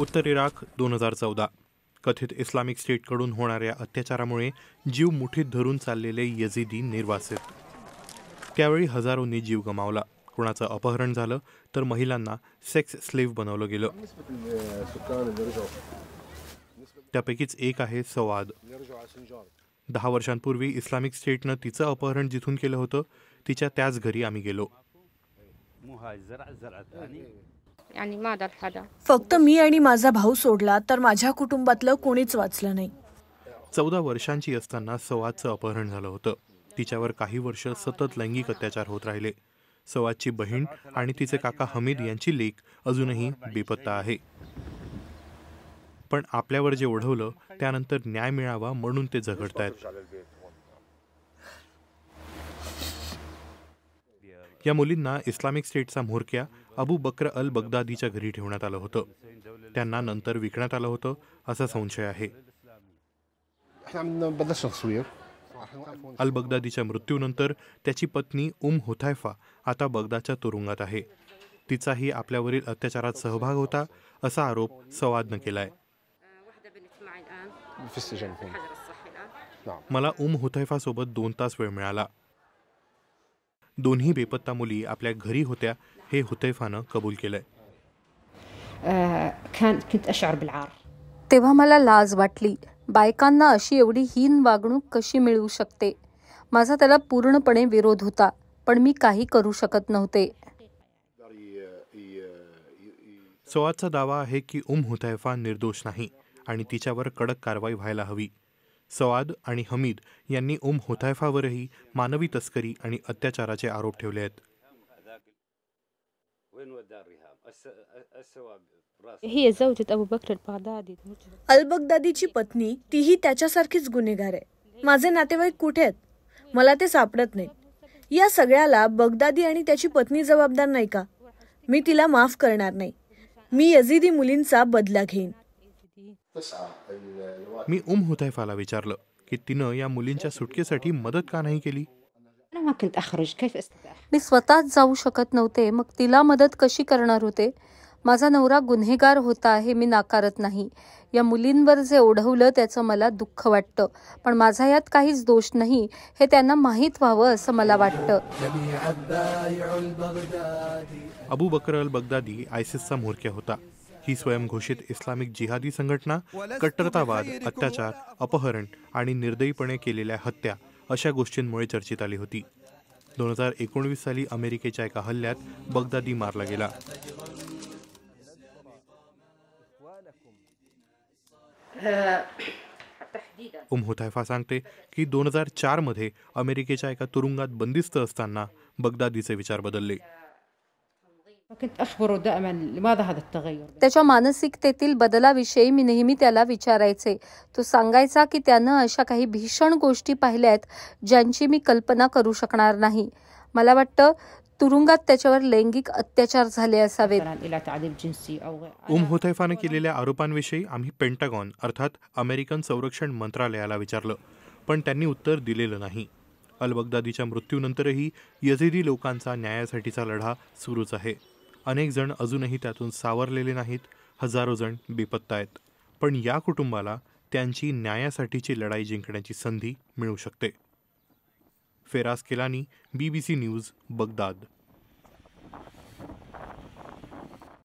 उत्तर इराक दोन हजार चौदा कथित इस्लामिक स्टेटकडून होणाऱ्या अत्याचारामुळे जीव मुठीत धरून चाललेले यजिदी निर्वासित त्यावेळी हजारोंनी जीव गमावला कुणाचं अपहरण झालं तर महिलांना सेक्स स्लेव्ह बनवलं गेलं त्यापैकीच एक आहे सवाद दहा वर्षांपूर्वी इस्लामिक स्टेटनं तिचं अपहरण जिथून केलं होतं तिच्या त्याच घरी आम्ही गेलो आणि माझा फक्त मी आणि माझा भाऊ सोडला तर माझ्या कुटुंबातलं कोणीच वाचलं नाही चौदा वर्षांची असताना सवादचं अपहरण झालं होतं तिच्यावर काही वर्ष सतत लैंगिक अत्याचार होत राहिले सवादची बहीण आणि तिचे काका हमीद यांची लेख अजूनही बेपत्ता आहे पण आपल्यावर जे ओढवलं त्यानंतर न्याय मिळावा म्हणून ते आहेत या मुलींना इस्लामिक स्टेटचा म्होरक्या अबू बक्र अल बगदादीच्या घरी ठेवण्यात आलं होतं त्यांना नंतर विकण्यात आलं होतं असा संशय आहे अल बगदादीच्या मृत्यूनंतर त्याची पत्नी उम होथायफा आता बगदादच्या तुरुंगात आहे तिचाही आपल्यावरील अत्याचारात सहभाग होता असा आरोप सवादनं केलाय मला उम हुथैफा सोबत दोन तास वेळ मिळाला दोन्ही बेपत्ता मुली आपल्या घरी होत्या हे हुतैफानं कबूल केलंय तेव्हा मला लाज वाटली बायकांना अशी एवढी हीन वागणूक कशी मिळू शकते माझा त्याला पूर्णपणे विरोध होता पण मी काही करू शकत नव्हते सोआचा दावा आहे की उम हुतैफा निर्दोष नाही आणि तिच्यावर कडक कारवाई व्हायला हवी सवाद आणि हमीद यांनी उम हुतैफावरही मानवी तस्करी आणि अत्याचाराचे आरोप ठेवले आहेत ودارها هي زوجة أبو बकर अलबगदादीची पत्नी तीही त्याच्यासारखीच गुन्हेगार आहे माझे नातेवाईक कुठे आहेत मला ते सापडत नाही या सगळ्याला बगदादी आणि त्याची पत्नी जबाबदार नाही का मी तिला माफ करणार नाही मी यजिदी मुलींचा बदला घेईन मी उम हुतैफाला विचारलं की तिनं या मुलींच्या सुटकेसाठी मदत का नाही केली ما كنت اخرج كيف أستطيع मी स्वतःच जाऊ शकत नव्हते मग तिला मदत कशी करणार होते माझा नवरा गुन्हेगार होता हे मी नाकारत नाही या मुलींवर जे ओढवलं त्याचं मला दुःख वाटतं पण माझा यात काहीच दोष नाही हे त्यांना माहीत व्हावं असं मला वाटतं अबू बकर अल बगदादी आयसिसचा म्होरक्या होता ही स्वयंघोषित इस्लामिक जिहादी संघटना कट्टरतावाद अत्याचार अपहरण आणि निर्दयीपणे केलेल्या हत्या अशा गोष्टींमुळे चर्चेत आली होती दोन हजार एकोणवीस साली अमेरिकेच्या एका हल्ल्यात बगदादी मारला गेला उम हुथायफा सांगते की दोन हजार चारमध्ये अमेरिकेच्या एका तुरुंगात बंदिस्त असताना बगदादीचे विचार बदलले त्याच्या मानसिकतेतील बदलाविषयी मी नेहमी त्याला विचारायचे तो सांगायचा की त्यानं अशा काही भीषण गोष्टी पाहिल्या आहेत ज्यांची मी कल्पना करू शकणार नाही मला वाटतं तुरुंगात त्याच्यावर लैंगिक अत्याचार झाले असावेत उम हुथैफाने केलेल्या आरोपांविषयी आम्ही पेंटागॉन अर्थात अमेरिकन संरक्षण मंत्रालयाला विचारलं पण त्यांनी उत्तर दिलेलं नाही अल बगदादीच्या मृत्यूनंतरही यजिदी लोकांचा न्यायासाठीचा लढा सुरूच आहे अनेक जण अजूनही त्यातून सावरलेले नाहीत हजारो जण बेपत्ता आहेत पण या कुटुंबाला त्यांची न्यायासाठीची लढाई जिंकण्याची संधी मिळू शकते Feras Kilani B B C news Baghdad